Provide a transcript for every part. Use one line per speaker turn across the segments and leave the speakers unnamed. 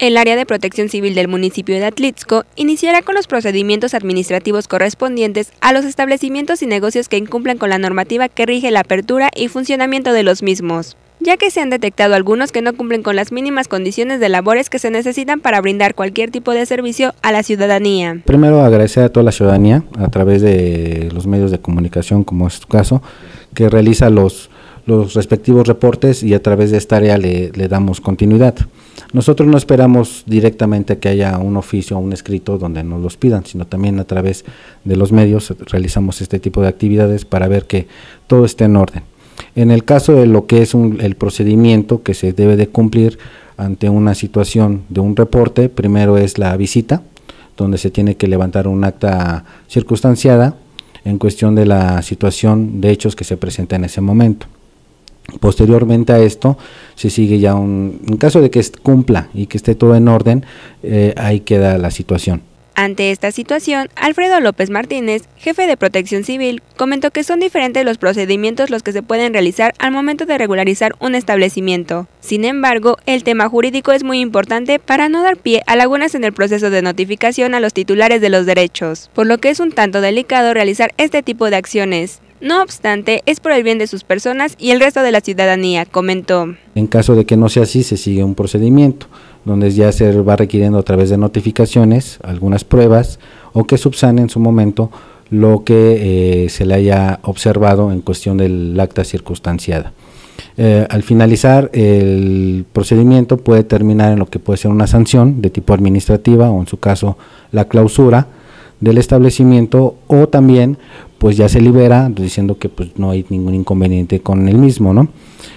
El área de protección civil del municipio de Atlitzco iniciará con los procedimientos administrativos correspondientes a los establecimientos y negocios que incumplan con la normativa que rige la apertura y funcionamiento de los mismos, ya que se han detectado algunos que no cumplen con las mínimas condiciones de labores que se necesitan para brindar cualquier tipo de servicio a la ciudadanía.
Primero agradecer a toda la ciudadanía a través de los medios de comunicación, como es tu caso, que realiza los, respectivos reportes y a través de esta área le damos continuidad. Nosotros no esperamos directamente que haya un oficio o un escrito donde nos los pidan, sino también a través de los medios realizamos este tipo de actividades para ver que todo esté en orden. En el caso de lo que es el procedimiento que se debe de cumplir ante una situación de un reporte, primero es la visita, donde se tiene que levantar un acta circunstanciada en cuestión de la situación de hechos que se presenta en ese momento. Posteriormente a esto se sigue ya un, caso de que cumpla y que esté todo en orden, eh, ahí queda la situación.
Ante esta situación, Alfredo López Martínez, jefe de Protección Civil, comentó que son diferentes los procedimientos los que se pueden realizar al momento de regularizar un establecimiento. Sin embargo, el tema jurídico es muy importante para no dar pie a lagunas en el proceso de notificación a los titulares de los derechos, por lo que es un tanto delicado realizar este tipo de acciones. No obstante, es por el bien de sus personas y el resto de la ciudadanía, comentó.
En caso de que no sea así, se sigue un procedimiento, donde ya se va requiriendo a través de notificaciones algunas pruebas o que subsane en su momento lo que eh, se le haya observado en cuestión del acta circunstanciada. Eh, al finalizar el procedimiento puede terminar en lo que puede ser una sanción de tipo administrativa o en su caso la clausura del establecimiento o también pues ya se libera, diciendo que pues no hay ningún inconveniente con el mismo, ¿no?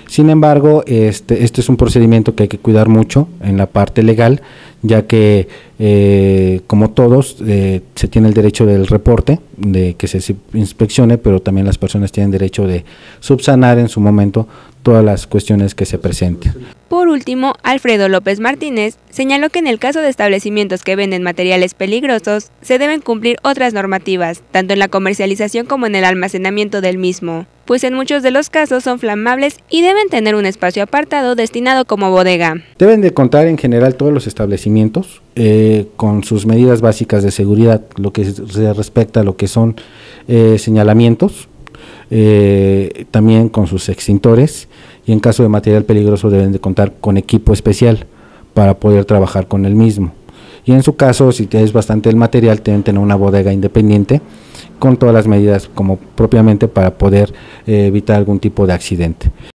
Sin embargo, este, este, es un procedimiento que hay que cuidar mucho en la parte legal, ya que eh, como todos eh, se tiene el derecho del reporte, de que se inspeccione, pero también las personas tienen derecho de subsanar en su momento todas las cuestiones que se presenten.
Por último, Alfredo López Martínez señaló que en el caso de establecimientos que venden materiales peligrosos, se deben cumplir otras normativas, tanto en la comercialización como en el almacenamiento del mismo, pues en muchos de los casos son flamables y deben tener un espacio apartado destinado como bodega.
Deben de contar en general todos los establecimientos eh, con sus medidas básicas de seguridad, lo que se respecta a lo que son eh, señalamientos, eh, también con sus extintores y en caso de material peligroso deben de contar con equipo especial para poder trabajar con el mismo. Y en su caso, si tienes bastante el material, deben tener una bodega independiente con todas las medidas como propiamente para poder eh, evitar algún tipo de accidente.